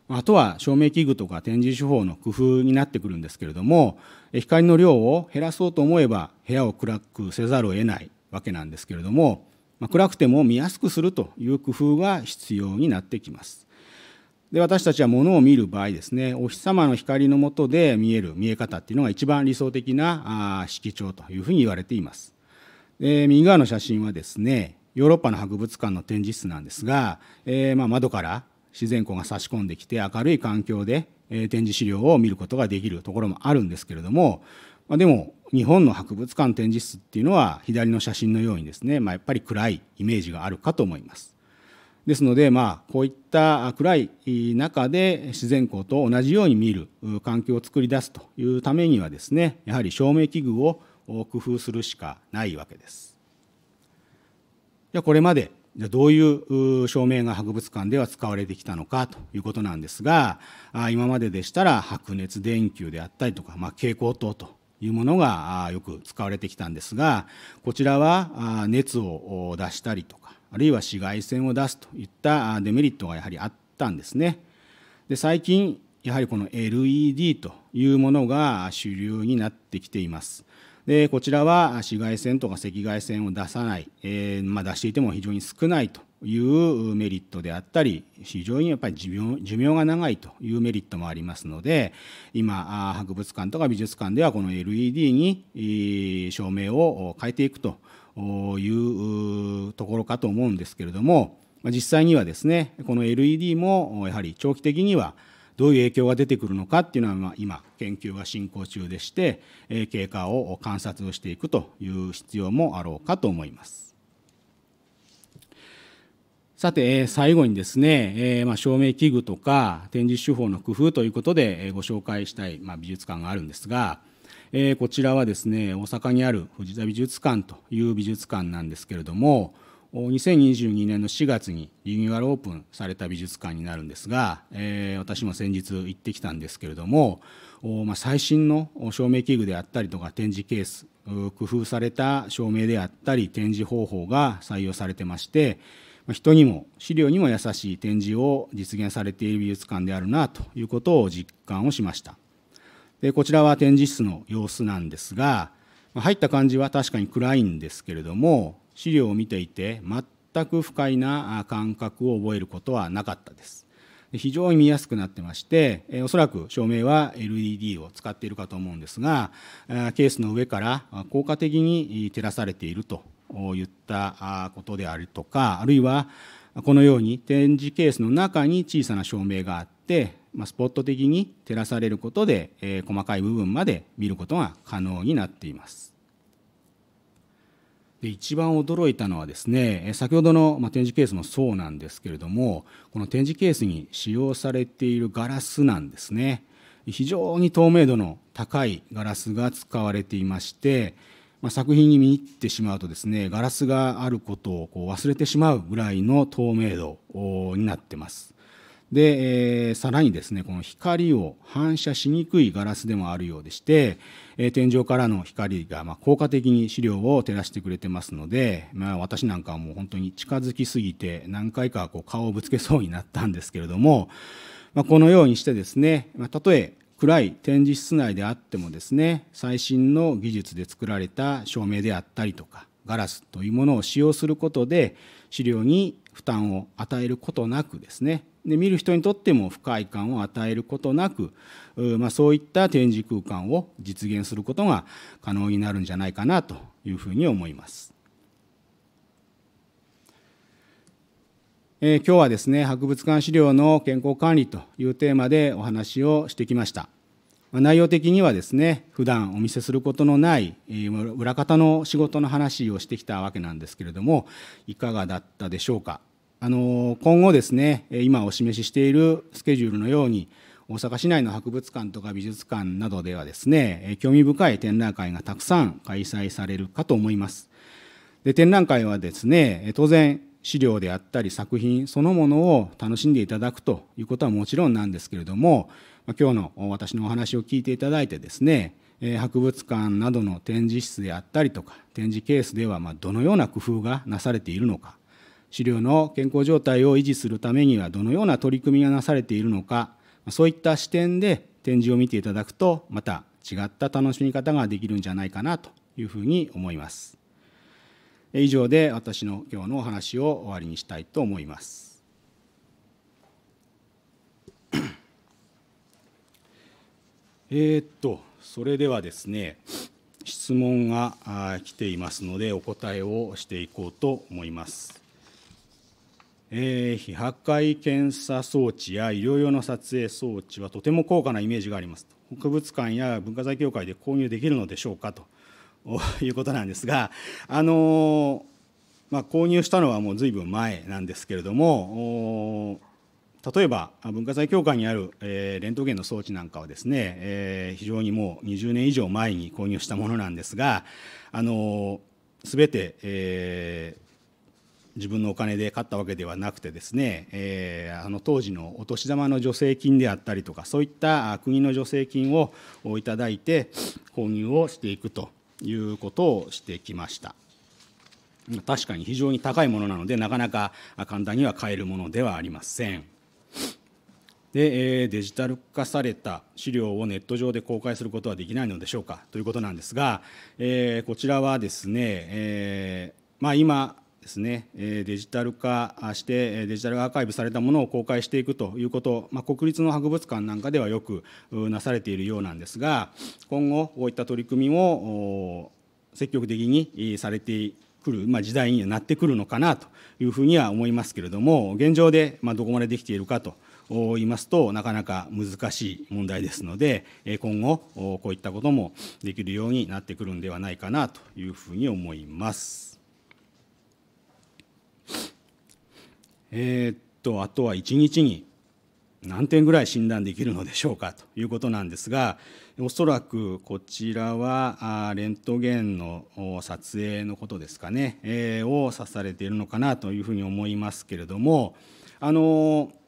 Speaker 1: あとは照明器具とか展示手法の工夫になってくるんですけれども光の量を減らそうと思えば部屋を暗くせざるを得ないわけなんですけれども、まあ、暗くても見やすくするという工夫が必要になってきます。で私たちは物を見る場合ですねお日様の光の下で見える見え方っていうのが一番理想的な色調というふうに言われています。で右側の写真はですねヨーロッパの博物館の展示室なんですが、えー、まあ窓から自然光が差し込んできて明るい環境で展示資料を見ることができるところもあるんですけれども、まあ、でも日本の博物館展示室っていうのは左の写真のようにですね、まあ、やっぱり暗いイメージがあるかと思います。ですので、まあ、こういった暗い中で自然光と同じように見る環境を作り出すというためにはですねやはり照明器具を工夫するしかないわけです。じゃこれまでじゃどういう照明が博物館では使われてきたのかということなんですが今まででしたら白熱電球であったりとか、まあ、蛍光灯というものがよく使われてきたんですがこちらは熱を出したりとかあるいは紫外線を出すといったデメリットがやはりあったんですね。で最近やはりこの LED というものが主流になってきています。でこちらは紫外線とか赤外線を出さない、えー、まあ、出していても非常に少ないというメリットであったり非常にやっぱり寿命寿命が長いというメリットもありますので今博物館とか美術館ではこの LED に照明を変えていくというところかと思うんですけれども実際にはですねこの LED もやはり長期的にはどういう影響が出てくるのかっていうのは今研究が進行中でして経過を観察をしていくという必要もあろうかと思います。さて、最後にですね、照明器具とか展示手法の工夫ということで、ご紹介したい、美術館があるんですが、こちらはですね大阪にある藤田美術館という美術館なんですけれども2022年の4月にリニューアルオープンされた美術館になるんですが、私も先日行ってきたんですけれども、最新の照明器具であったりとか展示ケース工夫された照明であったり展示方法が採用されてまして人にも資料にも優しい展示を実現されている美術館であるなということを実感をしましたでこちらは展示室の様子なんですが入った感じは確かに暗いんですけれども資料を見ていて全く不快な感覚を覚えることはなかったです非常に見やすくなってましておそらく照明は LED を使っているかと思うんですがケースの上から効果的に照らされていると言ったことであるとかあるいはこのように展示ケースの中に小さな照明があって、まスポット的に照らされることで、え細かい部分まで見ることが可能になっています。で一番驚いたのはですね先ほどの、ま展示ケースもそうなんですけれどもこの展示ケースに使用されているガラスなんですね非常に透明度の高いガラスが使われていましてまあ、作品に見入ってしまうとですねガラスがあることをこう忘れてしまうぐらいの透明度になってます。で、えー、さらにですねこの光を反射しにくいガラスでもあるようでして、えー、天井からの光がま効果的に資料を照らしてくれてますので、まあ、私なんかはもう本当に近づきすぎて何回かこう顔をぶつけそうになったんですけれども、まあ、このようにしてですね、まあ、たとえ暗い展示室内であってもですね最新の技術で作られた照明であったりとかガラスというものを使用することで資料に負担を与えることなくですねで見る人にとっても不快感を与えることなく、まあ、そういった展示空間を実現することが可能になるんじゃないかなというふうに思います。えー、今日はですね博物館資料の健康管理というテーマでお話をしてきました、まあ、内容的にはですね普段お見せすることのない、えー、裏方の仕事の話をしてきたわけなんですけれどもいかがだったでしょうかあの今後ですね今お示ししているスケジュールのように大阪市内の博物館とか美術館などではですね興味深い展覧会がたくさん開催されるかと思いますで展覧会はですね当然資料であったり作品そのものを楽しんでいただくということはもちろんなんですけれども今日の私のお話を聞いていただいてですね博物館などの展示室であったりとか展示ケースではどのような工夫がなされているのか資料の健康状態を維持するためにはどのような取り組みがなされているのかそういった視点で展示を見ていただくとまた違った楽しみ方ができるんじゃないかなというふうに思います。以上で私の今日のお話を終わりにしたいと思います。えー、っとそれではですね質問が来ていますのでお答えをしていこうと思います。えー、非破壊検査装置や医療用の撮影装置はとても高価なイメージがあります。博物館や文化財協会で購入できるのでしょうかということなんですが、あのまあ、購入したのはもうぶん前なんですけれども、例えば文化財協会にある、えー、レントゲンの装置なんかはですね、えー、非常にもう20年以上前に購入したものなんですが、あのー、全て、えー、自分のお金で買ったわけではなくてですね、えー、あの当時のお年玉の助成金であったりとかそういった国の助成金をいただいて購入をしていくということをしてきました。確かに非常に高いものなのでなかなか簡単には買えるものではありません。でデジタル化された資料をネット上で公開することはできないのでしょうかということなんですが、えこちらはですね、えまあ、今ですね、デジタル化してデジタルアーカイブされたものを公開していくということ、まあ、国立の博物館なんかではよくなされているようなんですが今後こういった取り組みを積極的にされてくる、まあ、時代になってくるのかなというふうには思いますけれども現状で、まどこまでできているかと言いますとなかなか難しい問題ですので今後こういったこともできるようになってくるんではないかなというふうに思います。えー、っとあとは1日に何点ぐらい診断できるのでしょうかということなんですがおそらくこちらはレントゲンの撮影のことですかね、えー、を指されているのかなというふうに思いますけれどもあのー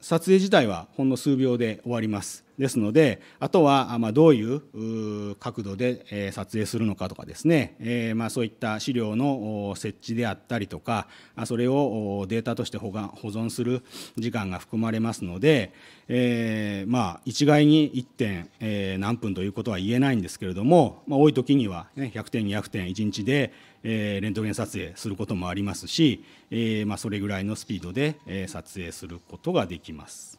Speaker 1: 撮影自体はほんの数秒で終わりますですのであとはまどういう角度で撮影するのかとかですね、えまそういった資料の設置であったりとかそれをデータとして保存する時間が含まれますので、えま一概に1点、え何分ということは言えないんですけれども、ま多い時には、ね、100点200点1日でえー、レントゲン撮影することもありますし、えーまあ、それぐらいのスピードで、えー、撮影することができます。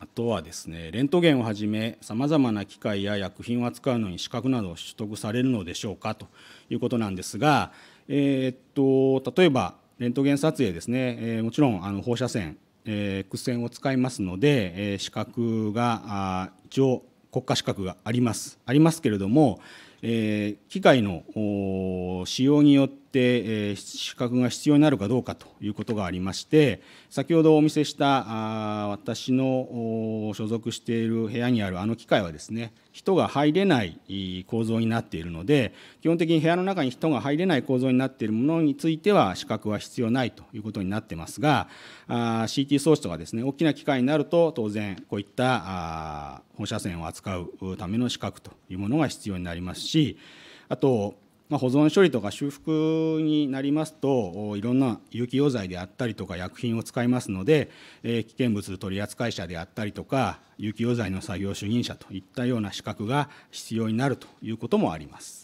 Speaker 1: あとはですねレントゲンをはじめさまざまな機械や薬品を扱うのに資格などを取得されるのでしょうかということなんですが、えー、っと例えばレントゲン撮影ですね、えー、もちろんあの放射線、えー、屈線を使いますので、えー、資格があ一応国家資格がありますありますけれども、機械の使用によって、え資格が必要になるかどうかということがありまして先ほどお見せしたあ私の所属している部屋にあるあの機械はですね人が入れない構造になっているので基本的に部屋の中に人が入れない構造になっているものについては資格は必要ないということになってますがあ CT 装置とかですね大きな機械になると当然こういったあ放射線を扱うための資格というものが必要になりますしあとまあ、保存処理とか修復になりますといろんな有機溶剤であったりとか薬品を使いますので、えー、危険物取扱者であったりとか有機溶剤の作業主任者といったような資格が必要になるということもあります。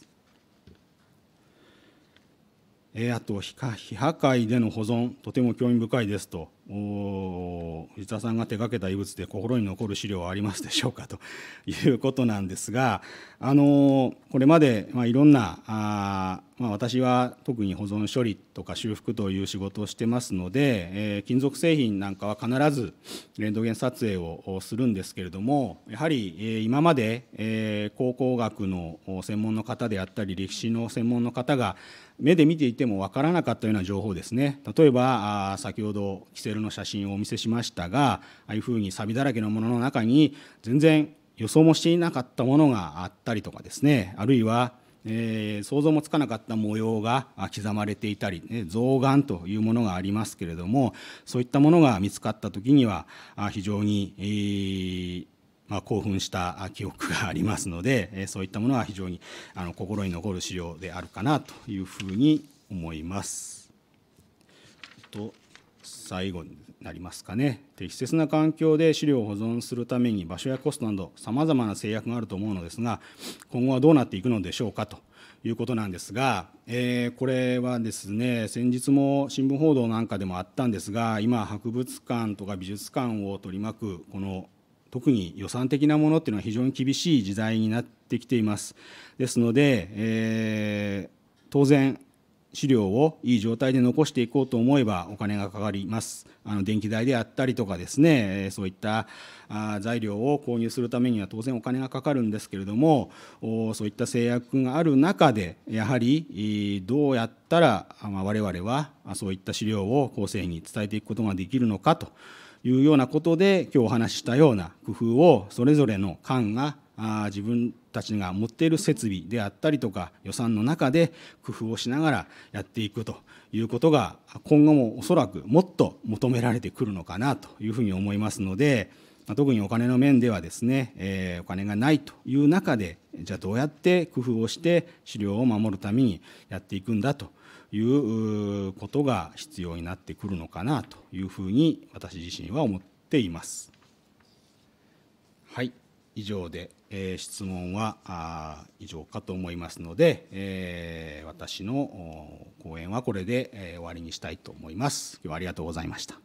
Speaker 1: えー、あと非破壊での保存とても興味深いですと藤田さんが手がけた遺物で心に残る資料はありますでしょうかと いうことなんですが、あのこれまで、まあ、いろんなあ、まあ、私は特に保存処理とか修復という仕事をしてますので、えー、金属製品なんかは必ずレントゲン撮影をするんですけれどもやはり、えー、今まで、えー、考古学の専門の方であったり歴史の専門の方が目で見ていても分からなかったような情報ですね例えば先ほどキセルの写真をお見せしましたがああいうふうにサビだらけのものの中に全然予想もしていなかったものがあったりとかですねあるいは、えー、想像もつかなかった模様が刻まれていたり、ね、象眼というものがありますけれどもそういったものが見つかった時には非常に、えーまあ、興奮した記憶がありますので、えそういったものは非常にあの心に残る資料であるかなというふうに思います。と最後になりますかね適切な環境で資料を保存するために場所やコストなどさまざまな制約があると思うのですが今後はどうなっていくのでしょうかということなんですが、えー、これはですね先日も新聞報道なんかでもあったんですが今博物館とか美術館を取り巻くこの特に予算的なものっていうのは非常に厳しい時代になってきています。ですので、えー、当然資料をいい状態で残していこうと思えばお金がかかります。あの電気代であったりとかですね、そういった材料を購入するためには当然お金がかかるんですけれども、そういった制約がある中で、やはりどうやったら我々はそういった資料を後世に伝えていくことができるのかというようなことで今日お話ししたような工夫をそれぞれの官が自分たちが持っている設備であったりとか予算の中で工夫をしながらやっていくということが今後もおそらくもっと求められてくるのかなというふうに思いますので特にお金の面ではですね、えお金がないという中でじゃあどうやって工夫をして資料を守るためにやっていくんだということが必要になってくるのかなというふうに私自身は思っています。はい、以上で、えー、質問はあ以上かと思いますので、えー、私の講演はこれで、えー、終わりにしたいと思います。今日はありがとうございました。